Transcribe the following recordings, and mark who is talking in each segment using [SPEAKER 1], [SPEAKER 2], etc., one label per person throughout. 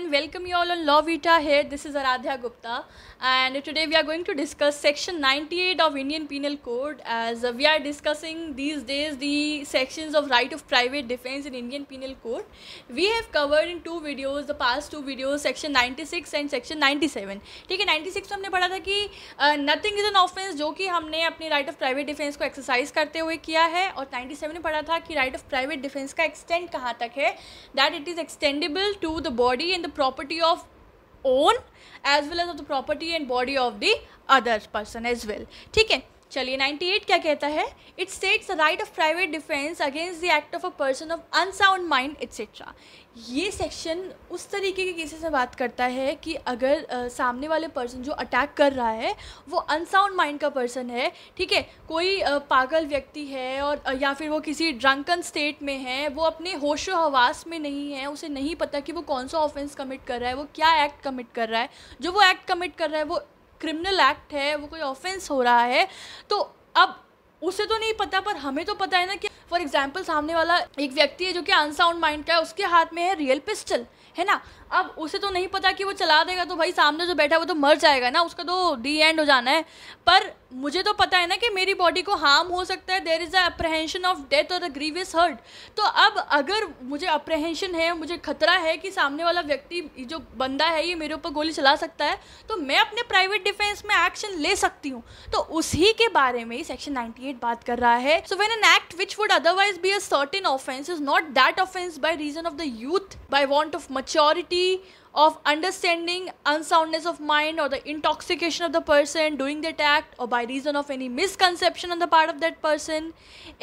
[SPEAKER 1] and welcome you all on Law Vita here. This is Aradhya Gupta and today we are going to discuss section 98 of Indian Penal Code as we are discussing these days the sections of right of private defense in Indian Penal Code. We have covered in two videos, the past two videos, section 96 and section 97. ठीक है 96 में हमने पढ़ा था कि nothing is an offence जो कि हमने अपनी राइट ऑफ प्राइवेट डिफेंस को एक्सरसाइज करते हुए किया है और 97 में पढ़ा था कि राइट ऑफ प्राइवेट डिफेंस का एक्सटेंड कहाँ तक है that it is extendable to the body and the the property of own as well as of the property and body of the other person as well ठीक है चलिए 98 क्या कहता है it states right of private defence against the act of a person of unsound mind etcetera ये section उस तरीके के केसेस में बात करता है कि अगर आ, सामने वाले पर्सन जो अटैक कर रहा है वो अनसाउंड माइंड का पर्सन है ठीक है कोई आ, पागल व्यक्ति है और आ, या फिर वो किसी ड्रंकन स्टेट में है वो अपने होश हवास में नहीं है उसे नहीं पता कि वो कौन सा ऑफेंस कमिट कर रहा है वो क्या एक्ट कमिट कर रहा है जो वो एक्ट कमिट कर रहा है वो क्रिमिनल एक्ट है वो कोई ऑफेंस हो रहा है तो अब उसे तो नहीं पता पर हमें तो पता है ना कि फॉर एग्जाम्पल सामने वाला एक व्यक्ति है जो कि अनसाउंड माइंड का है उसके हाथ में है रियल पिस्टल है ना अब उसे तो नहीं पता कि वो चला देगा तो भाई सामने जो बैठा है वो तो मर जाएगा ना उसका तो डी एंड हो जाना है पर मुझे तो पता है ना कि मेरी बॉडी को हार्म हो सकता है there is a apprehension of death और अ ग्रीवियस हर्ट तो अब अगर मुझे अप्रहेंशन है मुझे खतरा है कि सामने वाला व्यक्ति जो बंदा है ये मेरे ऊपर गोली चला सकता है तो मैं अपने प्राइवेट डिफेंस में एक्शन ले सकती हूँ तो उसी के बारे में सेक्शन एट बात कर रहा है so when an act which would otherwise be a certain offence is not that offence by reason of the youth by want of maturity capacity of understanding unsoundness of mind or the intoxication of the person doing that act or by reason of any misconception on the part of that person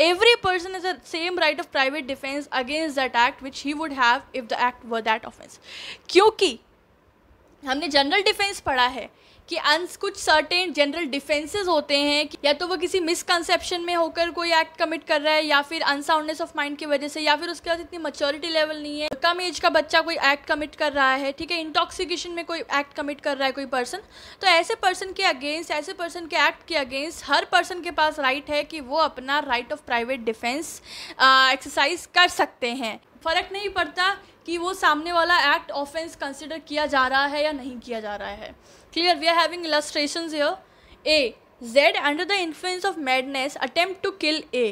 [SPEAKER 1] every person has the same right of private defense against that act which he would have if the act were that offense क्योंकि हमने general defence पढ़ा है कि अंस कुछ certain general defences होते हैं या तो वो किसी मिसकंसेप्शन में होकर कोई एक्ट कमिट कर रहा है या फिर अनसाउंडनेस ऑफ माइंड की वजह से या फिर उसके पास इतनी मच्योरिटी लेवल नहीं है कम एज का बच्चा कोई एक्ट कमिट कर रहा है ठीक है इंटॉक्सिकेशन में कोई एक्ट कमिट कर रहा है कोई पर्सन तो ऐसे पर्सन के अगेंस्ट ऐसे पर्सन के एक्ट के अगेंस्ट हर पर्सन के पास राइट right है कि वो अपना right of private defence exercise कर सकते हैं फ़र्क नहीं पड़ता कि वो सामने वाला एक्ट ऑफेंस कंसिडर किया जा रहा है या नहीं किया जा रहा है clear we are having illustration here A Z under the influence of madness attempt to kill A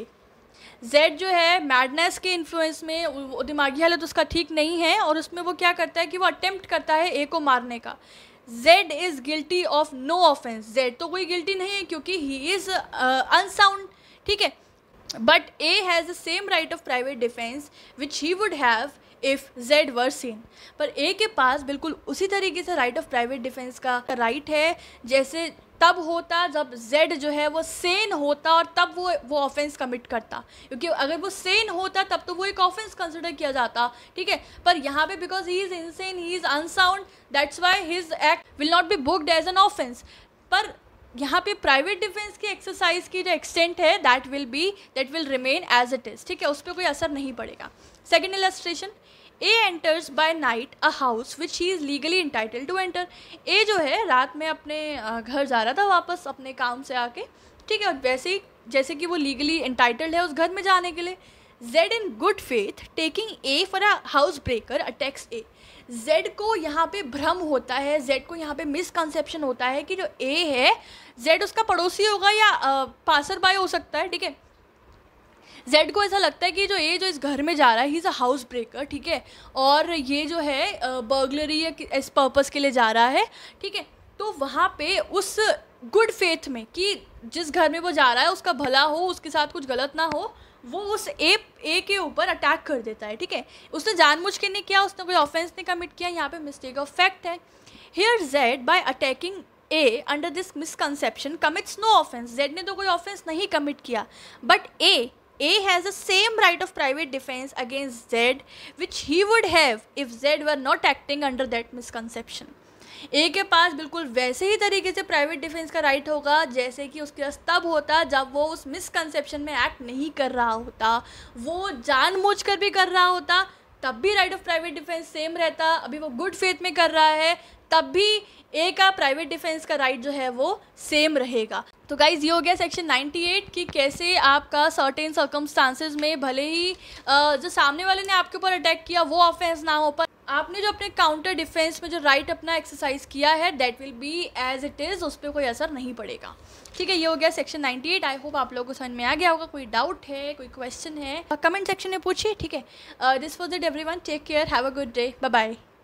[SPEAKER 1] Z जो है मैडनेस के इन्फ्लुएंस में वो दिमागी हालत उसका ठीक नहीं है और उसमें वो क्या करता है कि वो अटेम्प्ट करता है ए को मारने का Z is guilty of no offence Z तो कोई गिल्टी नहीं है क्योंकि ही इज़ अनसाउंड ठीक है but A has the same right of private defence which he would have if Z were sane पर ए के पास बिल्कुल उसी तरीके से राइट ऑफ प्राइवेट डिफेंस का राइट है जैसे तब होता जब जेड जो है वो सेन होता और तब वो वो ऑफेंस कमिट करता क्योंकि अगर वो सेन होता तब तो वो एक ऑफेंस कंसिडर किया जाता ठीक है पर यहाँ पे because he is insane he is unsound that's why his act will not be booked as an offence पर यहाँ पे प्राइवेट डिफेंस की एक्सरसाइज की जो एक्सटेंट है that will be that will remain as it is ठीक है उस पर कोई असर नहीं पड़ेगा second illustration A enters by night a house which he is legally entitled to enter A जो है रात में अपने घर जा रहा था वापस अपने काम से आके ठीक है वैसे ही जैसे कि वो लीगली इंटाइटल्ड है उस घर में जाने के लिए Z in good faith taking A for a house breaker attacks A. Z को यहाँ पे भ्रम होता है Z को यहाँ पे मिसकंसेप्शन होता है कि जो A है Z उसका पड़ोसी होगा या पासर बाय हो सकता है ठीक है जेड को ऐसा लगता है कि जो ए जो इस घर में जा रहा है he is a house breaker ठीक है और ये जो है बर्गलरी या इस पर्पज़ के लिए जा रहा है ठीक है तो वहाँ पे उस गुड फेथ में कि जिस घर में वो जा रहा है उसका भला हो उसके साथ कुछ गलत ना हो वो उस ए ए के ऊपर अटैक कर देता है ठीक है उसने जानबूझ के नहीं किया उसने कोई ऑफेंस नहीं कमिट किया यहाँ पे मिस्टेक ऑफ फैक्ट है here Z by attacking A under this misconception commits no offence Z ने तो कोई ऑफेंस नहीं कमिट किया but A A has a same right of private defence against Z which he would have if Z were not acting under that misconception A के पास बिल्कुल वैसे ही तरीके से प्राइवेट डिफेंस का राइट होगा जैसे कि उसके पास तब होता जब वो उस मिसकनसेप्शन में एक्ट नहीं कर रहा होता वो जानबूझ कर भी कर रहा होता तब भी right of private defence same रहता अभी वो गुड फेथ में कर रहा है तब भी ए का प्राइवेट डिफेंस का राइट जो है वो सेम रहेगा तो गाइज ये हो गया सेक्शन 98 कि कैसे आपका सर्टेन सर्कमस्टांसिस में भले ही जो सामने वाले ने आपके ऊपर अटैक किया वो ऑफेंस ना हो पर आपने जो अपने काउंटर डिफेंस में जो राइट अपना एक्सरसाइज किया है that will be as it is उस पर कोई असर नहीं पड़ेगा ठीक है ये हो गया सेक्शन 98 आई होप आप लोगों को समझ में आ गया होगा कोई डाउट है कोई क्वेश्चन है कमेंट uh, सेक्शन में पूछिए ठीक है this was it everyone take care have a good day bye bye